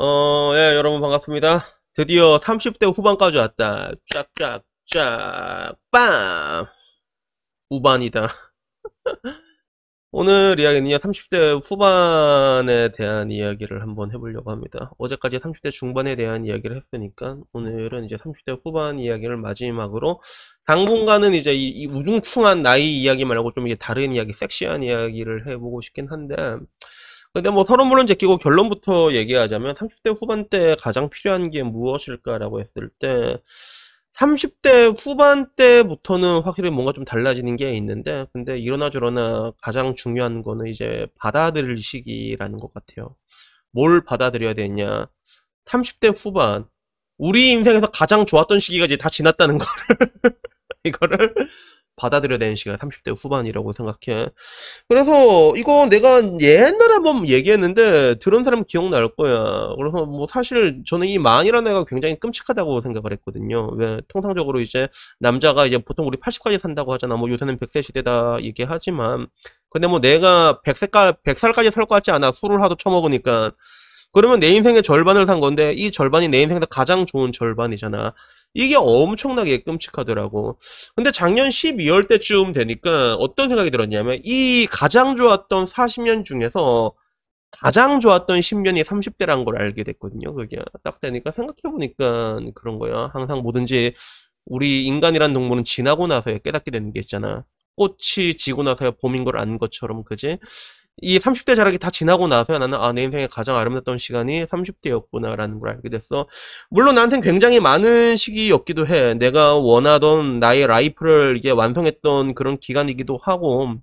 어, 예, 여러분 반갑습니다. 드디어 30대 후반까지 왔다. 쫙쫙쫙, 빰! 후반이다. 오늘 이야기는요, 30대 후반에 대한 이야기를 한번 해보려고 합니다. 어제까지 30대 중반에 대한 이야기를 했으니까, 오늘은 이제 30대 후반 이야기를 마지막으로, 당분간은 이제 이, 이 우중충한 나이 이야기 말고 좀 이게 다른 이야기, 섹시한 이야기를 해보고 싶긴 한데, 근데 뭐 서론 물론 제끼고 결론부터 얘기하자면 30대 후반때 가장 필요한 게 무엇일까라고 했을 때 30대 후반 때부터는 확실히 뭔가 좀 달라지는 게 있는데 근데 이러나 저러나 가장 중요한 거는 이제 받아들일 시기라는 것 같아요. 뭘 받아들여야 되냐? 30대 후반 우리 인생에서 가장 좋았던 시기가 이제 다 지났다는 거를 이거를 받아들여낸 시간 30대 후반이라고 생각해. 그래서 이거 내가 옛날에 한번 얘기했는데 들은 사람 기억날 거야. 그래서 뭐 사실 저는 이 만이라는 애가 굉장히 끔찍하다고 생각을 했거든요. 왜 통상적으로 이제 남자가 이제 보통 우리 80까지 산다고 하잖아. 뭐 요새는 100세 시대다 얘기하지만 근데 뭐 내가 100세까 100살까지 살 것 같지 않아. 술을 하도 처먹으니까. 그러면 내 인생의 절반을 산 건데 이 절반이 내 인생에서 가장 좋은 절반이잖아. 이게 엄청나게 끔찍하더라고. 근데 작년 12월 때쯤 되니까 어떤 생각이 들었냐면 이 가장 좋았던 40년 중에서 가장 좋았던 10년이 30대란 걸 알게 됐거든요. 그게 딱 되니까 생각해보니까 그런 거야. 항상 뭐든지 우리 인간이란 동물은 지나고 나서야 깨닫게 되는 게 있잖아. 꽃이 지고 나서야 봄인 걸 안 것처럼, 그지? 이 30대 자락이 다 지나고 나서야 나는 아, 내 인생에 가장 아름답던 시간이 30대였구나라는 걸 알게 됐어. 물론 나한텐 굉장히 많은 시기였기도 해. 내가 원하던 나의 라이프를 이제 완성했던 그런 기간이기도 하고.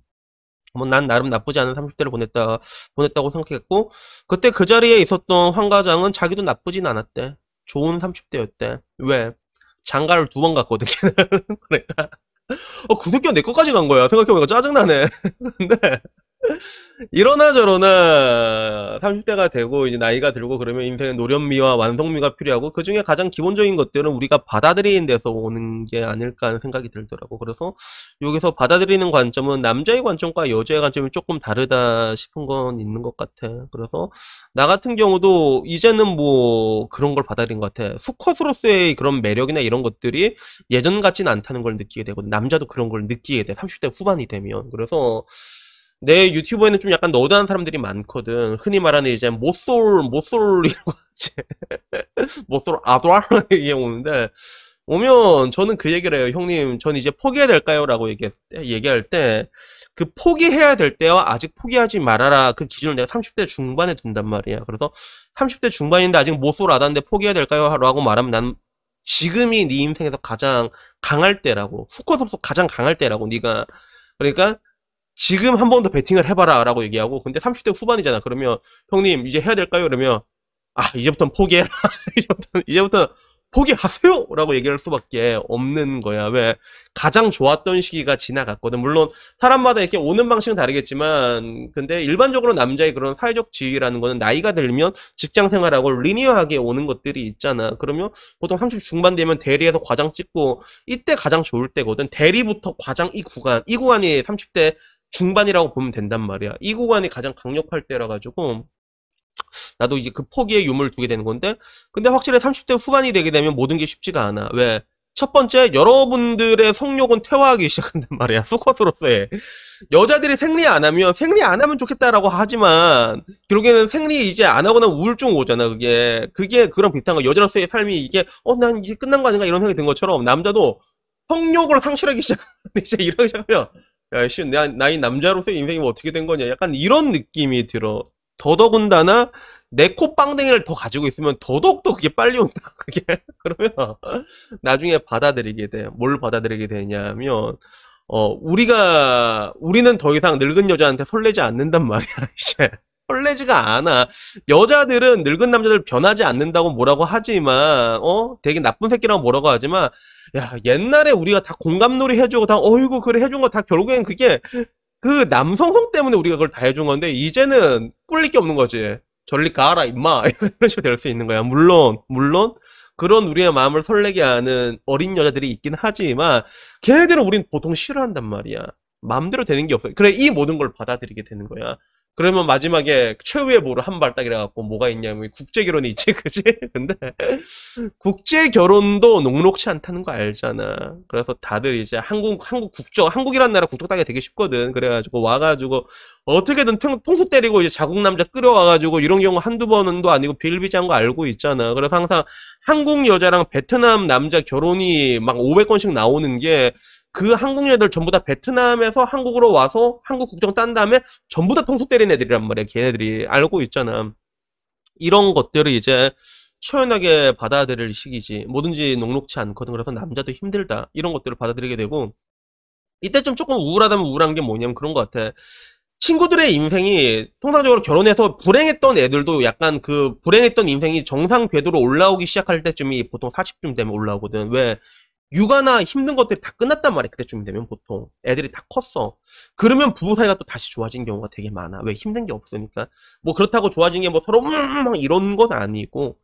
뭐 난 나름 나쁘지 않은 30대를 보냈다 보냈다고 생각했고 그때 그 자리에 있었던 황과장은 자기도 나쁘진 않았대. 좋은 30대였대. 왜? 장가를 두 번 갔거든, 걔는. 그러니까. 어, 그 새끼가 내 것까지 간 거야. 생각해보니까 짜증나네. 근데, 이러나 저러나 30대가 되고 이제 나이가 들고 그러면 인생의 노련미와 완성미가 필요하고 그 중에 가장 기본적인 것들은 우리가 받아들이는 데서 오는 게 아닐까 하는 생각이 들더라고. 그래서 여기서 받아들이는 관점은 남자의 관점과 여자의 관점이 조금 다르다 싶은 건 있는 것 같아. 그래서 나 같은 경우도 이제는 뭐 그런 걸 받아들인 것 같아. 수컷으로서의 그런 매력이나 이런 것들이 예전 같진 않다는 걸 느끼게 되고 남자도 그런 걸 느끼게 돼. 30대 후반이 되면. 그래서 내 유튜브에는 좀 약간 너드한 사람들이 많거든. 흔히 말하는 이제 모쏠, 모솔이라고 하지. 모솔 아도아? 이게 오는데, 오면 저는 그 얘기를 해요. 형님, 전 이제 포기해야 될까요? 라고 얘기, 할 때, 그 포기해야 될 때와 아직 포기하지 말아라. 그 기준을 내가 30대 중반에 둔단 말이야. 그래서 30대 중반인데 아직 모솔 아다인데 포기해야 될까요? 라고 말하면 난 지금이 네 인생에서 가장 강할 때라고. 수컷 없어 가장 강할 때라고. 네가 그러니까 지금 한 번 더 베팅을 해봐라 라고 얘기하고 근데 30대 후반이잖아 그러면 형님 이제 해야 될까요? 그러면아 이제부터는 포기해라 이제부터는, 이제부터는 포기하세요! 라고 얘기할 수밖에 없는 거야. 왜? 가장 좋았던 시기가 지나갔거든. 물론, 사람마다 이렇게 오는 방식은 다르겠지만, 근데 일반적으로 남자의 그런 사회적 지위라는 거는 나이가 들면 직장 생활하고 리니어하게 오는 것들이 있잖아. 그러면 보통 30 중반 되면 대리에서 과장 찍고, 이때 가장 좋을 때거든. 대리부터 과장 이 구간, 이 구간이 30대 중반이라고 보면 된단 말이야. 이 구간이 가장 강력할 때라 가지고 나도 이제 그 포기의 유물 두게 되는 건데 근데 확실히 30대 후반이 되게 되면 모든 게 쉽지가 않아. 왜? 첫 번째 여러분들의 성욕은 퇴화하기 시작한단 말이야. 수컷으로서의 여자들이 생리 안 하면 생리 안 하면 좋겠다라고 하지만 결국에는 생리 이제 안 하거나 우울증 오잖아. 그게 그게 그런 비슷한 거 여자로서의 삶이 이게 어 난 이제 끝난 거 아닌가 이런 생각이 든 것처럼 남자도 성욕을 상실하기 시작 하 이제 이러기 시작하면 야, 씨, 나, 나이 남자로서 인생이 뭐 어떻게 된 거냐. 약간 이런 느낌이 들어. 더더군다나 내코빵댕이를더 가지고 있으면 더더욱더 그게 빨리 온다. 그게 그러면 나중에 받아들이게 돼. 뭘 받아들이게 되냐면 어 우리가 우리는 더 이상 늙은 여자한테 설레지 않는단 말이야. 이제 설레지가 않아. 여자들은 늙은 남자들 변하지 않는다고 뭐라고 하지만 어 되게 나쁜 새끼라고 뭐라고 하지만 야, 옛날에 우리가 다 공감놀이 해주고 다 어이구 그래 해준 거 다 결국엔 그게 그 남성성 때문에 우리가 그걸 다 해준 건데 이제는 꿀릴 게 없는 거지. 전리 가라 임마 이런 식으로 될 수 있는 거야. 물론 물론 그런 우리의 마음을 설레게 하는 어린 여자들이 있긴 하지만 걔네들은 우린 보통 싫어한단 말이야. 마음대로 되는 게 없어. 그래 이 모든 걸 받아들이게 되는 거야. 그러면 마지막에 최후의 뭐를 한발 딱 이래갖고 뭐가 있냐면 국제 결혼이 있지 그지? 근데 국제 결혼도 녹록치 않다는 거 알잖아. 그래서 다들 이제 한국 한국 국적 한국이란 나라 국적 따기 되게 쉽거든. 그래가지고 와가지고 어떻게든 통, 통수 때리고 이제 자국 남자 끌어와가지고 이런 경우 한두 번도 아니고 비일비재한 거 알고 있잖아. 그래서 항상 한국 여자랑 베트남 남자 결혼이 막 500건씩 나오는 게그 한국 애들 전부 다 베트남에서 한국으로 와서 한국 국정 딴 다음에 전부 다 통수 때린 애들이란 말이야. 걔네들이 알고 있잖아. 이런 것들을 이제 초연하게 받아들일 시기지. 뭐든지 녹록치 않거든. 그래서 남자도 힘들다. 이런 것들을 받아들이게 되고 이때 좀 조금 우울하다면 우울한 게 뭐냐면 그런 것 같아. 친구들의 인생이 통상적으로 결혼해서 불행했던 애들도 약간 그 불행했던 인생이 정상 궤도로 올라오기 시작할 때쯤이 보통 40쯤 되면 올라오거든. 왜? 육아나 힘든 것들이 다 끝났단 말이야 그때쯤 되면 보통 애들이 다 컸어 그러면 부부 사이가 또 다시 좋아진 경우가 되게 많아 왜 힘든 게 없으니까 뭐 그렇다고 좋아진 게 뭐 서로 음, 막 이런 건 아니고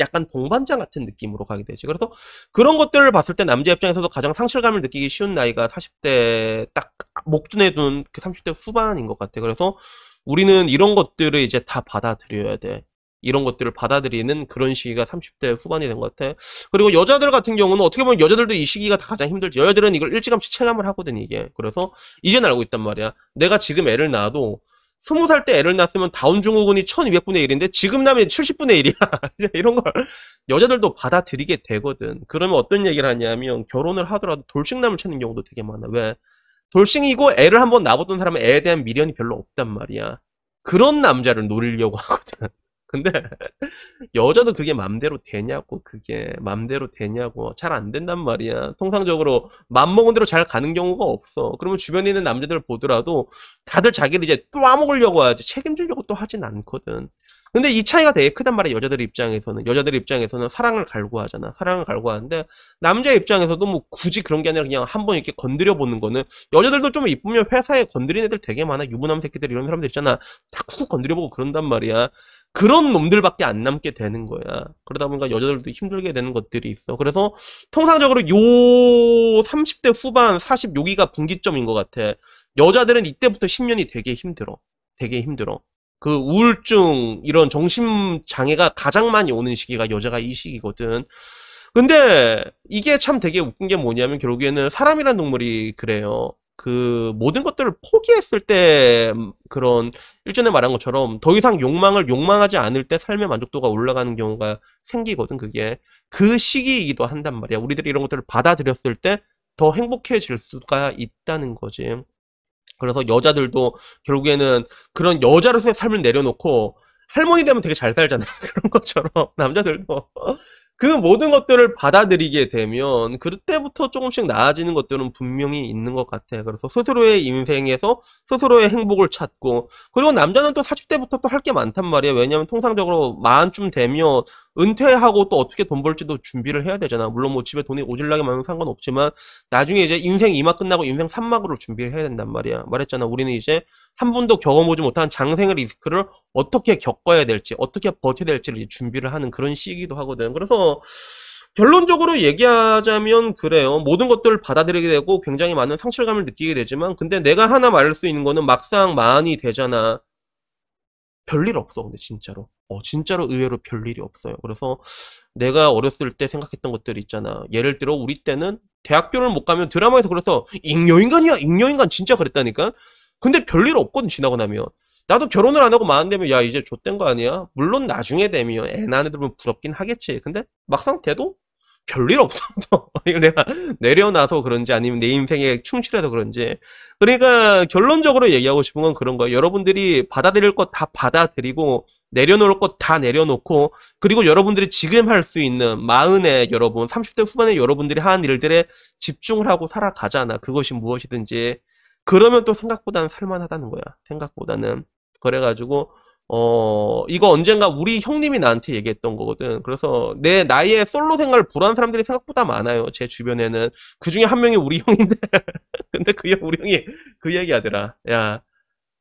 약간 동반자 같은 느낌으로 가게 되지 그래서 그런 것들을 봤을 때 남자 입장에서도 가장 상실감을 느끼기 쉬운 나이가 40대 딱 목준에 둔 30대 후반인 것 같아 그래서 우리는 이런 것들을 이제 다 받아들여야 돼 이런 것들을 받아들이는 그런 시기가 30대 후반이 된 것 같아요. 그리고 여자들 같은 경우는 어떻게 보면 여자들도 이 시기가 가장 힘들죠. 여자들은 이걸 일찌감치 체감을 하거든요, 이게. 그래서 이제는 알고 있단 말이야. 내가 지금 애를 낳아도 20살 때 애를 낳았으면 다운 증후군이 1200분의 1인데 지금 나면 70분의 1이야. 이런 걸 여자들도 받아들이게 되거든. 그러면 어떤 얘기를 하냐면 결혼을 하더라도 돌싱남을 찾는 경우도 되게 많아. 왜? 돌싱이고 애를 한 번 낳아보던 사람은 애에 대한 미련이 별로 없단 말이야. 그런 남자를 노리려고 하거든. 근데 여자도 그게 맘대로 되냐고 그게 맘대로 되냐고 잘 안 된단 말이야 통상적으로 맘먹은 대로 잘 가는 경우가 없어 그러면 주변에 있는 남자들 보더라도 다들 자기를 이제 또먹으려고 하지 책임지려고 또 하진 않거든 근데 이 차이가 되게 크단 말이야 여자들 입장에서는 여자들 입장에서는 사랑을 갈구하잖아 사랑을 갈구하는데 남자 입장에서도 뭐 굳이 그런 게 아니라 그냥 한번 이렇게 건드려 보는 거는 여자들도 좀 이쁘면 회사에 건드린 애들 되게 많아 유부남 새끼들 이런 사람들 있잖아 다 쿡쿡 건드려 보고 그런단 말이야 그런 놈들밖에 안 남게 되는 거야. 그러다 보니까 여자들도 힘들게 되는 것들이 있어. 그래서 통상적으로 요 30대 후반 40 여기가 분기점인 것 같아. 여자들은 이때부터 10년이 되게 힘들어. 되게 힘들어. 그 우울증 이런 정신 장애가 가장 많이 오는 시기가 여자가 이 시기거든. 근데 이게 참 되게 웃긴 게 뭐냐면 결국에는 사람이란 동물이 그래요. 그 모든 것들을 포기했을 때 음, 그런 일전에 말한 것처럼 더 이상 욕망을 욕망하지 않을 때 삶의 만족도가 올라가는 경우가 생기거든 그게 그 시기이기도 한단 말이야 우리들이 이런 것들을 받아들였을 때 더 행복해질 수가 있다는 거지 그래서 여자들도 결국에는 그런 여자로서의 삶을 내려놓고 할머니 되면 되게 잘 살잖아요 그런 것처럼 남자들도 그 모든 것들을 받아들이게 되면 그때부터 조금씩 나아지는 것들은 분명히 있는 것 같아. 그래서 스스로의 인생에서 스스로의 행복을 찾고 그리고 남자는 또 40대부터 또 할 게 많단 말이야. 왜냐하면 통상적으로 마흔쯤 되면 은퇴하고 또 어떻게 돈 벌지도 준비를 해야 되잖아. 물론 뭐 집에 돈이 오질나게 많으 상관없지만 나중에 이제 인생 2막 끝나고 인생 3막으로 준비를 해야 된단 말이야. 말했잖아. 우리는 이제 한 번도 경험하지 못한 장생의 리스크를 어떻게 겪어야 될지, 어떻게 버텨야 될지를 준비를 하는 그런 시기도 하거든 그래서 결론적으로 얘기하자면 그래요. 모든 것들을 받아들이게 되고 굉장히 많은 상실감을 느끼게 되지만 근데 내가 하나 말할 수 있는 거는 막상 많이 되잖아. 별일 없어. 근데 진짜로. 어, 진짜로 의외로 별일이 없어요. 그래서 내가 어렸을 때 생각했던 것들 있잖아. 예를 들어 우리 때는 대학교를 못 가면 드라마에서 그래서 잉여인간이야. 잉여인간 진짜 그랬다니까. 근데 별일 없거든 지나고 나면 나도 결혼을 안 하고 마흔되면 야 이제 좆된 거 아니야 물론 나중에 되면 애 낳는 애들 보 부럽긴 하겠지 근데 막상 돼도 별일 없어 내가 내려놔서 그런지 아니면 내 인생에 충실해서 그런지 그러니까 결론적으로 얘기하고 싶은 건 그런 거예 여러분들이 받아들일 것 다 받아들이고 내려놓을 것 다 내려놓고 그리고 여러분들이 지금 할 수 있는 마흔에 여러분 30대 후반에 여러분들이 하는 일들에 집중을 하고 살아가잖아 그것이 무엇이든지 그러면 또 생각보다는 살만하다는 거야. 생각보다는. 그래가지고, 어, 이거 언젠가 우리 형님이 나한테 얘기했던 거거든. 그래서 내 나이에 솔로 생활을 불안 사람들이 생각보다 많아요. 제 주변에는. 그 중에 한 명이 우리 형인데. 근데 그 형, 우리 형이 그 얘기 하더라. 야,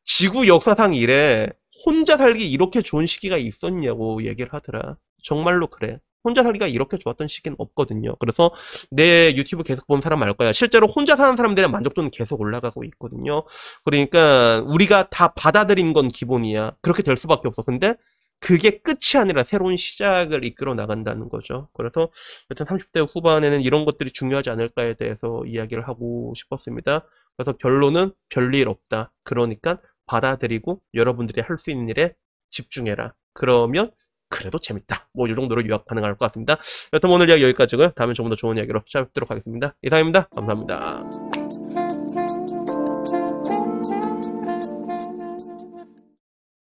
지구 역사상 이래 혼자 살기 이렇게 좋은 시기가 있었냐고 얘기를 하더라. 정말로 그래. 혼자 살기가 이렇게 좋았던 시기는 없거든요. 그래서 내 유튜브 계속 본 사람 알 거야. 실제로 혼자 사는 사람들의 만족도는 계속 올라가고 있거든요. 그러니까 우리가 다 받아들인 건 기본이야. 그렇게 될 수밖에 없어. 근데 그게 끝이 아니라 새로운 시작을 이끌어 나간다는 거죠. 그래서 여튼 30대 후반에는 이런 것들이 중요하지 않을까에 대해서 이야기를 하고 싶었습니다. 그래서 결론은 별일 없다. 그러니까 받아들이고 여러분들이 할 수 있는 일에 집중해라. 그러면 그래도 재밌다. 뭐 이 정도로 요약 가능할 것 같습니다. 여튼 오늘 이야기 여기까지고요. 다음에 조금 더 좋은 이야기로 찾아뵙도록 하겠습니다. 이상입니다. 감사합니다.